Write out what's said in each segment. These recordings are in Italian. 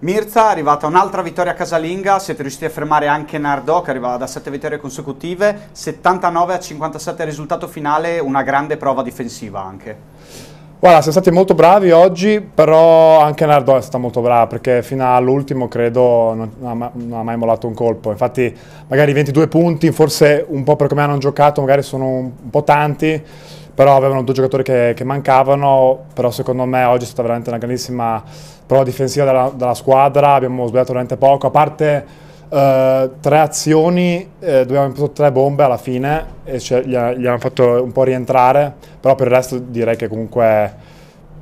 Mirza è arrivata un'altra vittoria casalinga, siete riusciti a fermare anche Nardò che arrivava da 7 vittorie consecutive, 79 a 57 risultato finale, una grande prova difensiva anche. Guarda, siamo stati molto bravi oggi, però anche Nardò è stata molto brava perché fino all'ultimo credo non, non, ha mai mollato un colpo. Infatti magari 22 punti, forse un po' per come hanno giocato, magari sono un po' tanti, però avevano due giocatori che, che, mancavano, però secondo me oggi è stata veramente una grandissima prova difensiva della, della squadra, abbiamo sbagliato veramente poco, a parte eh, tre azioni, eh, dove abbiamo preso tre bombe alla fine e cioè, gli, gli hanno fatto un po' rientrare, però per il resto direi che comunque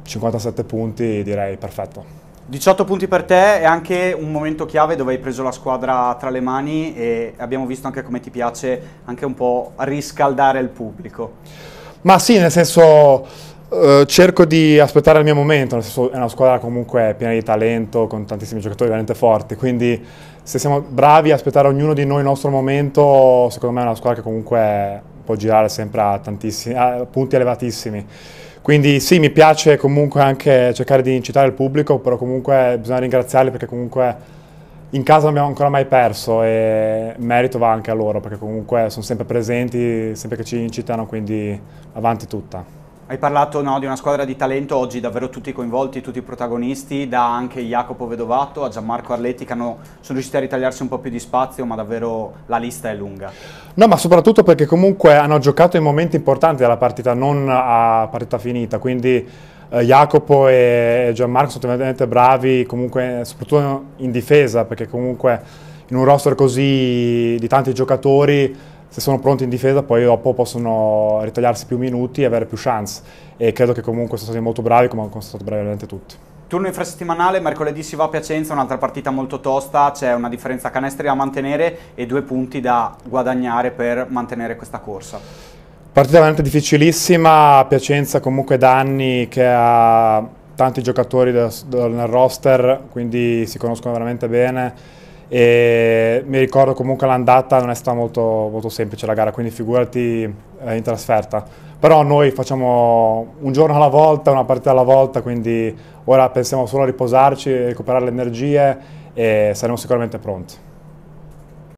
57 punti direi perfetto. 18 punti per te è anche un momento chiave dove hai preso la squadra tra le mani e abbiamo visto anche come ti piace anche un po' riscaldare il pubblico. Ma sì, nel senso eh, cerco di aspettare il mio momento, nel senso è una squadra comunque piena di talento, con tantissimi giocatori veramente forti, quindi se siamo bravi a aspettare ognuno di noi il nostro momento, secondo me è una squadra che comunque può girare sempre a, a punti elevatissimi. Quindi sì, mi piace comunque anche cercare di incitare il pubblico, però comunque bisogna ringraziarli perché comunque in casa non abbiamo ancora mai perso e merito va anche a loro perché comunque sono sempre presenti, sempre che ci incitano, quindi avanti tutta. Hai parlato no, di una squadra di talento, oggi davvero tutti coinvolti, tutti i protagonisti, da anche Jacopo Vedovato a Gianmarco Arletti che hanno, sono riusciti a ritagliarsi un po' più di spazio, ma davvero la lista è lunga. No, ma soprattutto perché comunque hanno giocato in momenti importanti della partita, non a partita finita, quindi eh, Jacopo e Gianmarco sono veramente bravi, comunque, eh, soprattutto in difesa, perché comunque in un roster così di tanti giocatori, se sono pronti in difesa, poi dopo possono ritagliarsi più minuti e avere più chance. E credo che comunque sono stati molto bravi, come sono stati bravi veramente tutti. Turno infrasettimanale, mercoledì si va a Piacenza, un'altra partita molto tosta, c'è una differenza canestri da mantenere e due punti da guadagnare per mantenere questa corsa. Partita veramente difficilissima, Piacenza comunque da anni che ha tanti giocatori nel roster, quindi si conoscono veramente bene e mi ricordo comunque l'andata non è stata molto, molto, semplice la gara, quindi figurati eh, in trasferta. Però noi facciamo un giorno alla volta, una partita alla volta, quindi ora pensiamo solo a riposarci, recuperare le energie e saremo sicuramente pronti.